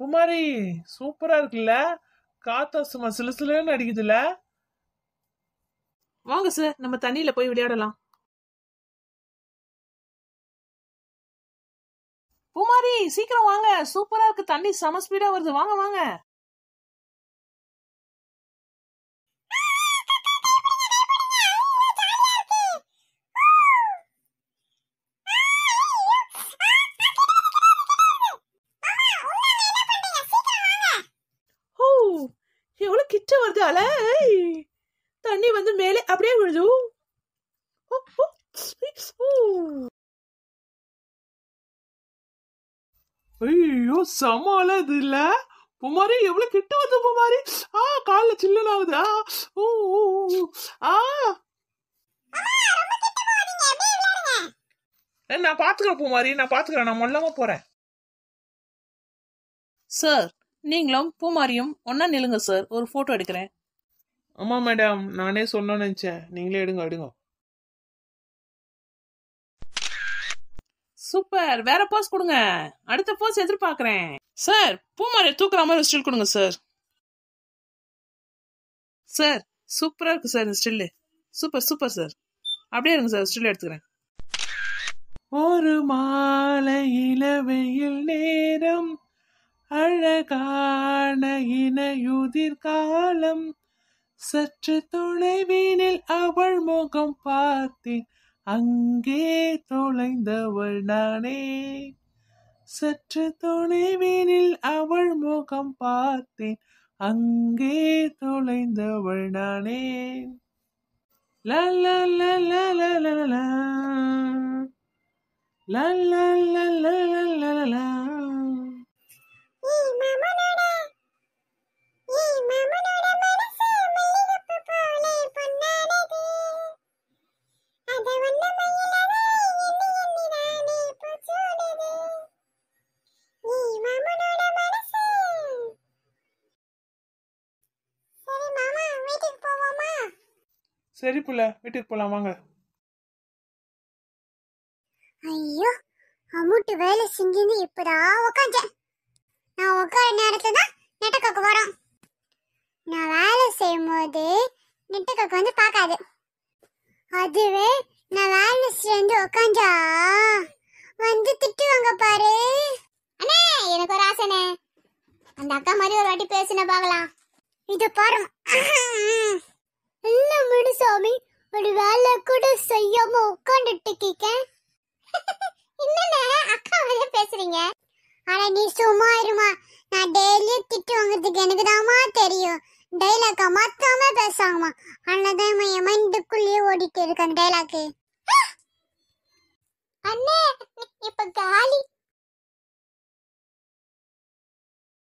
புமாரி சூப்பரா இருக்குல்ல காத்தா சும்மா சிலு சிலுன்னு அடிக்குதுல்ல வாங்க சார் நம்ம தண்ணியில போய் விளையாடலாம் பூமாரி சீக்கிரம் வாங்க சூப்பரா இருக்கு தண்ணி சம ஸ்பீடா வருது வாங்க வாங்க வருது அலை தண்ணி வந்து மேலே அப்படியே விழுது ஐயோ செம அழகு இல்ல புமாரி எவ்வளவு கிட்ட வந்து புமாரி ஆ கால சில்லன் ஆகுது ஆ ஓ ஆ நான் பாத்துக்கிறேன் புமாரி நான் பாத்துக்கிறேன் நான் மொல்லமா போறேன் சார் நீங்களும் பூமாரியும் ஒன்னா நில்லுங்க சார் ஒரு போட்டோ எடுக்கிறேன் ஆமா மேடம் நானே சொன்னோன்னு நினைச்சேன் நீங்களே எடுங்க எடுங்க சூப்பர் வேற போஸ் கொடுங்க அடுத்த போஸ் எதிர்பார்க்கறேன் சார் பூமாரி தூக்குற மாதிரி ஸ்டில் கொடுங்க சார் சார் சூப்பரா இருக்கு சார் இந்த ஸ்டில்லு சூப்பர் சூப்பர் சார் அப்படியே இருங்க சார் ஸ்டில் எடுத்துக்கிறேன் ஒரு மாலை இளவையில் நே அழகான காலம் சற்று தொலைவினில் அவள் முகம் பார்த்தேன் அங்கே தொலைந்தவள் நானே சற்று தொலைவினில் அவள் முகம் பார்த்தேன் அங்கே தொலைந்தவள் நானே லல்ல லல்ல லல்ல லல்ல சரி புள்ள வீட்டுக்கு போலாம் வாங்க ஐயோ அமுட்டு வேலை செஞ்சுன்னு இப்படா உக்காந்தேன் நான் உட்கார நேரத்துல தான் நெட்டக்காக்கு வரோம் நான் வேலை செய்யும் போது நெட்டக்காக்கு வந்து பார்க்காது அதுவே நான் வேலை சேர்ந்து உக்காந்தா வந்து திட்டுவாங்க பாரு அண்ணே எனக்கு ஒரு ஆசைனே அந்த அக்கா மாதிரி ஒரு வாட்டி பேசின பாக்கலாம் இது பாரு இல்லை சாமி ஒரு வேலை கூட செய்யாம உட்காந்துட்டு கேக்கேன் என்னண்ணே அக்கா வேலை பேசுறீங்க ஆனா நீ சும்மா இருமா நான் டெய்லியும் திட்டு வாங்குறதுக்கு எனக்கு தாமா தெரியும் டைலாக்கா மாத்தாம பேசுவாங்கம்மா அதனாலதான் என் மைண்டுக்குள்ளேயே ஓடிட்டு இருக்கு அந்த டைலாக்கு அண்ணே இப்ப காலி